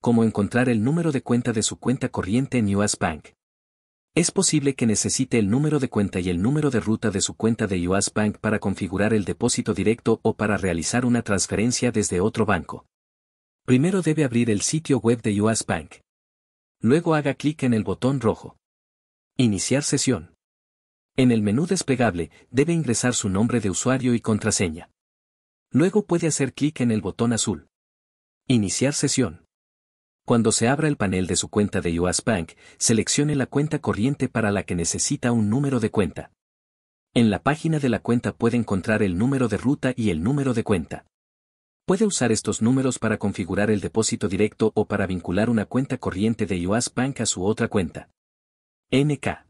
como encontrar el número de cuenta de su cuenta corriente en US Bank. Es posible que necesite el número de cuenta y el número de ruta de su cuenta de US Bank para configurar el depósito directo o para realizar una transferencia desde otro banco. Primero debe abrir el sitio web de US Bank. Luego haga clic en el botón rojo. Iniciar sesión. En el menú desplegable, debe ingresar su nombre de usuario y contraseña. Luego puede hacer clic en el botón azul. Iniciar sesión. Cuando se abra el panel de su cuenta de US Bank, seleccione la cuenta corriente para la que necesita un número de cuenta. En la página de la cuenta puede encontrar el número de ruta y el número de cuenta. Puede usar estos números para configurar el depósito directo o para vincular una cuenta corriente de US Bank a su otra cuenta. NK